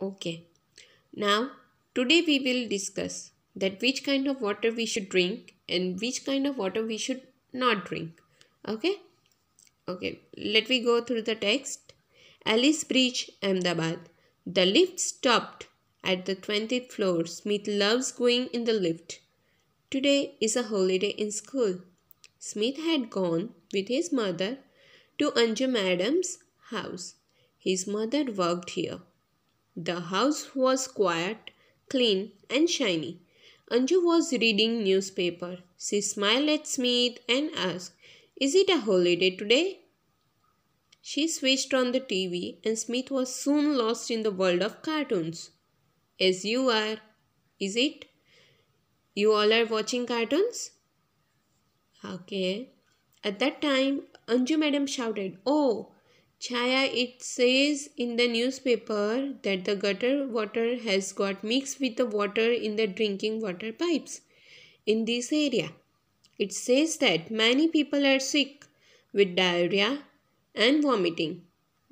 Okay. Now, today we will discuss that which kind of water we should drink and which kind of water we should not drink. Okay. Okay. Let me go through the text. Alice Bridge, Ahmedabad. The lift stopped at the 20th floor. Smith loves going in the lift. Today is a holiday in school. Smith had gone with his mother to Anjum Adam's house. His mother worked here. The house was quiet, clean and shiny. Anju was reading newspaper. She smiled at Smith and asked, Is it a holiday today? She switched on the TV and Smith was soon lost in the world of cartoons. As you are, is it? You all are watching cartoons? Okay. At that time, Anju madam shouted, Oh, Chaya, it says in the newspaper that the gutter water has got mixed with the water in the drinking water pipes in this area. It says that many people are sick with diarrhea and vomiting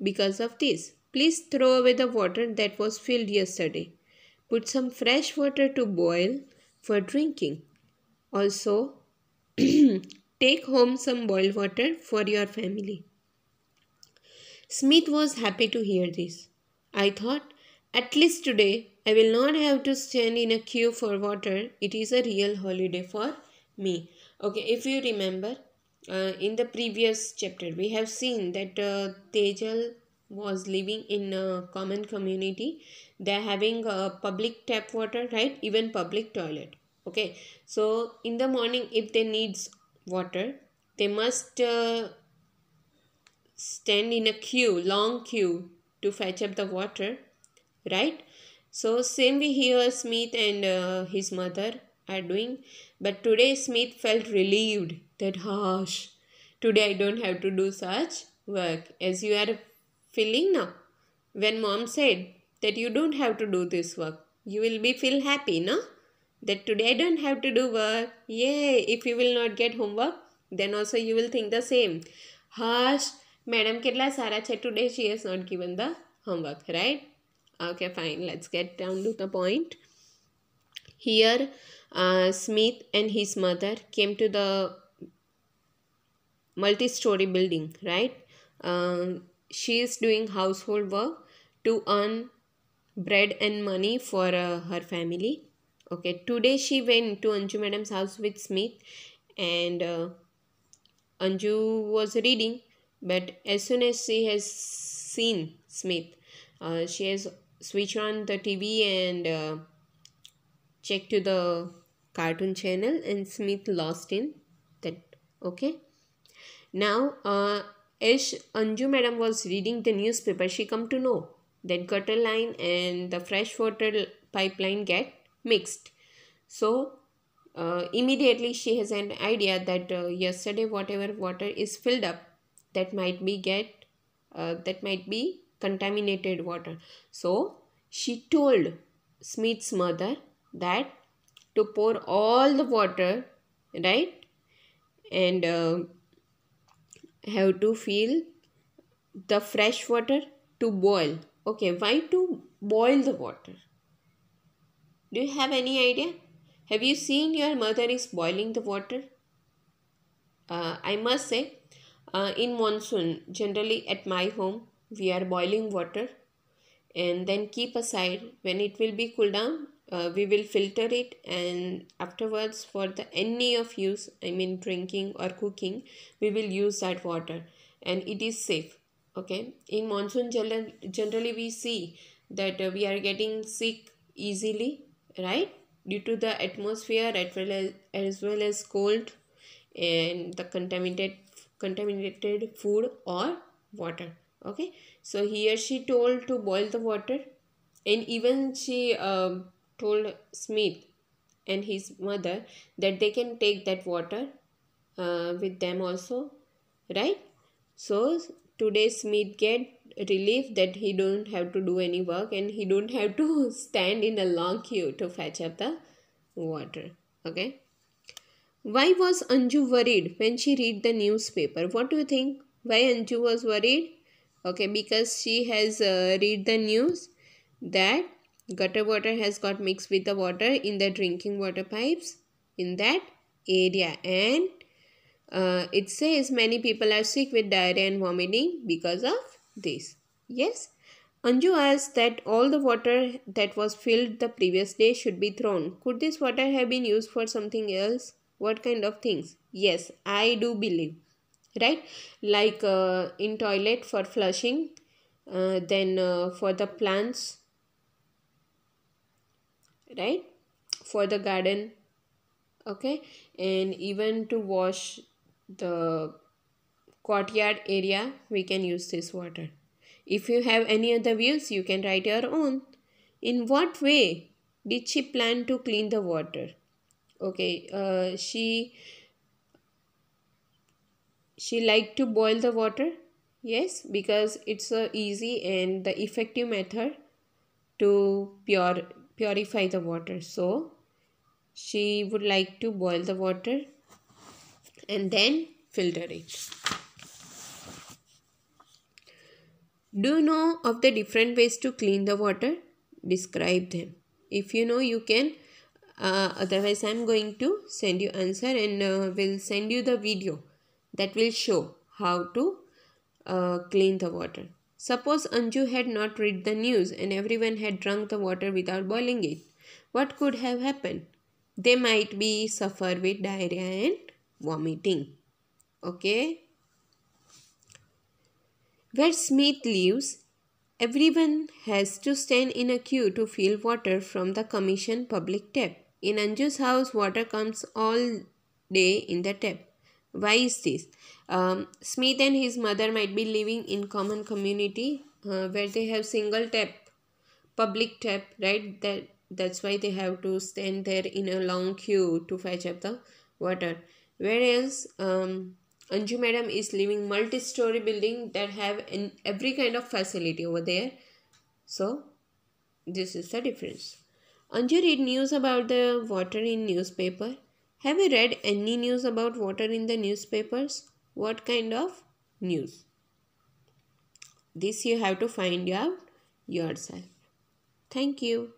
because of this. Please throw away the water that was filled yesterday. Put some fresh water to boil for drinking. Also, take home some boiled water for your family. Smith was happy to hear this. I thought, at least today I will not have to stand in a queue for water. It is a real holiday for me. Okay, if you remember, uh, in the previous chapter, we have seen that uh, Tejal was living in a common community. They're having a public tap water, right? Even public toilet. Okay, so in the morning, if they needs water, they must uh, stand in a queue, long queue to fetch up the water, right? So same way here Smith and uh, his mother are doing. But today Smith felt relieved that harsh. Today I don't have to do such work as you are feeling now. When mom said that you don't have to do this work, you will be feel happy, no? That today I don't have to do work. Yay! If you will not get homework, then also you will think the same. Harsh Madam કેટલા Sara, છે today she is not given the homework right okay fine let's get down to the point here uh, smith and his mother came to the multi-story building right Uh, she is doing household work to earn bread and money for uh, her family okay today she went to anju madam's house with smith and uh, anju was reading but as soon as she has seen Smith, uh, she has switched on the TV and uh, checked to the cartoon channel, and Smith lost in that. Okay. Now, uh, as Anju madam was reading the newspaper, she come to know that gutter line and the freshwater pipeline get mixed. So uh, immediately she has an idea that uh, yesterday whatever water is filled up that might be get uh, that might be contaminated water so she told smith's mother that to pour all the water right and uh, have to fill the fresh water to boil okay why to boil the water do you have any idea have you seen your mother is boiling the water uh, i must say uh, in monsoon generally at my home we are boiling water and then keep aside when it will be cool down uh, we will filter it and afterwards for the any of use i mean drinking or cooking we will use that water and it is safe okay in monsoon generally we see that uh, we are getting sick easily right due to the atmosphere as well as, as well as cold and the contaminated contaminated food or water okay so here she told to boil the water and even she um, told smith and his mother that they can take that water uh, with them also right so today smith get relief that he don't have to do any work and he don't have to stand in a long queue to fetch up the water okay why was Anju worried when she read the newspaper? What do you think? Why Anju was worried? Okay, because she has uh, read the news that gutter water has got mixed with the water in the drinking water pipes in that area and uh, it says many people are sick with diarrhea and vomiting because of this. Yes, Anju asked that all the water that was filled the previous day should be thrown. Could this water have been used for something else? what kind of things yes i do believe right like uh, in toilet for flushing uh, then uh, for the plants right for the garden okay and even to wash the courtyard area we can use this water if you have any other views you can write your own in what way did she plan to clean the water okay uh, she she like to boil the water yes because it's a easy and the effective method to pure purify the water so she would like to boil the water and then filter it do you know of the different ways to clean the water describe them if you know you can uh, otherwise i'm going to send you answer and uh, will send you the video that will show how to uh, clean the water suppose anju had not read the news and everyone had drunk the water without boiling it what could have happened they might be suffer with diarrhea and vomiting okay where smith lives Everyone has to stand in a queue to fill water from the commission public tap. In Anju's house, water comes all day in the tap. Why is this? Um, Smith and his mother might be living in common community uh, where they have single tap, public tap, right? That that's why they have to stand there in a long queue to fetch up the water. Whereas um, Anju madam is living multi-story building that have in every kind of facility over there. So this is the difference you read news about the water in newspaper. Have you read any news about water in the newspapers? What kind of news? This you have to find out yourself. Thank you.